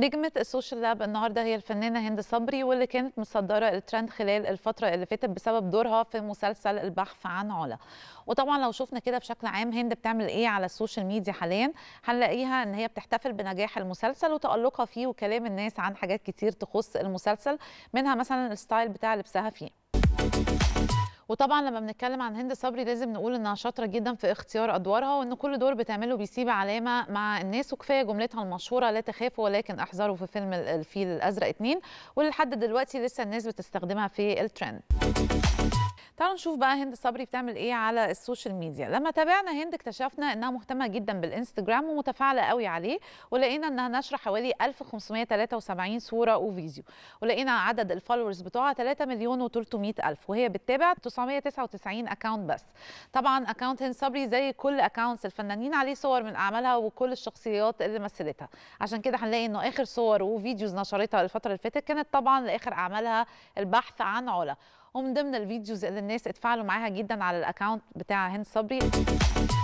نجمة السوشيال لاب النهارده هي الفنانة هند صبري واللي كانت مصدرة الترند خلال الفترة اللي فاتت بسبب دورها في مسلسل البحث عن علا وطبعا لو شفنا كده بشكل عام هند بتعمل ايه على السوشيال ميديا حاليا هنلاقيها ان هي بتحتفل بنجاح المسلسل وتألقها فيه وكلام الناس عن حاجات كتير تخص المسلسل منها مثلا الستايل بتاع لبسها فيه وطبعا لما بنتكلم عن هند صبري لازم نقول انها شاطره جدا في اختيار ادوارها وان كل دور بتعمله بيسيب علامه مع الناس وكفايه جملتها المشهوره لا تخافوا ولكن احذروا في فيلم الفيل الازرق 2 ولحد دلوقتي لسه الناس بتستخدمها في الترند تعالوا نشوف بقى هند صبري بتعمل ايه على السوشيال ميديا لما تابعنا هند اكتشفنا انها مهتمه جدا بالانستجرام ومتفاعله قوي عليه ولقينا انها نشر حوالي 1573 صوره وفيديو ولقينا عدد الفولورز بتوعها 3 مليون و300 الف وهي بتتابع 1999 اكونت بس طبعا اكونت هند صبري زي كل اكونتس الفنانين عليه صور من اعمالها وكل الشخصيات اللي مثلتها عشان كده هنلاقي انه اخر صور وفيديوز نشرتها الفتره اللي فاتت كانت طبعا لاخر اعمالها البحث عن علا ومن ضمن الفيديوز اللي الناس اتفاعلوا معاها جدا على الاكونت بتاع هند صبري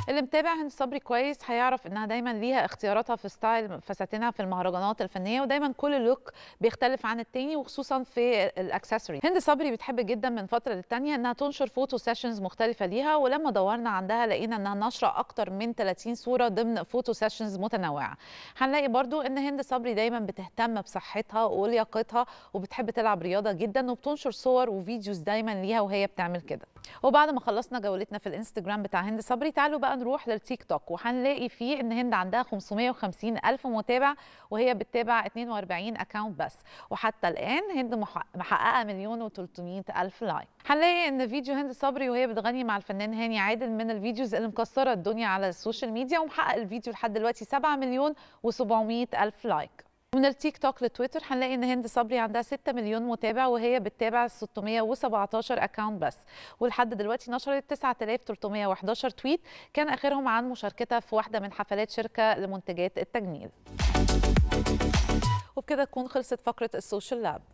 اللي متابع هند صبري كويس هيعرف انها دايما ليها اختياراتها في ستايل فساتينها في المهرجانات الفنيه ودايما كل لوك بيختلف عن التاني وخصوصا في الاكسسوري هند صبري بتحب جدا من فتره للتانيه انها تنشر فوتو سيشنز مختلفه ليها ولما دورنا عندها لقينا انها نشره اكتر من 30 صوره ضمن فوتو سيشنز متنوعه هنلاقي برضو ان هند صبري دايما بتهتم بصحتها ولياقتها وبتحب تلعب رياضه جدا وبتنشر صور وفيديوز فيتشرز دايما ليها وهي بتعمل كده وبعد ما خلصنا جولتنا في الانستجرام بتاع هند صبري تعالوا بقى نروح للتيك توك وهنلاقي فيه ان هند عندها 550 الف متابع وهي بتتابع 42 اكونت بس وحتى الان هند محققه مليون و300 الف لايك هنلاقي ان فيديو هند صبري وهي بتغني مع الفنان هاني عادل من الفيديوز اللي مكسره الدنيا على السوشيال ميديا ومحقق الفيديو لحد دلوقتي 7 مليون و700 الف لايك من التيك توك لتويتر هنلاقي ان هند صبري عندها 6 مليون متابع وهي بتتابع 617 اكونت بس ولحد دلوقتي نشرت 9311 تويت كان اخرهم عن مشاركتها في واحده من حفلات شركه لمنتجات التجميل وبكده تكون خلصت فقره السوشيال لاب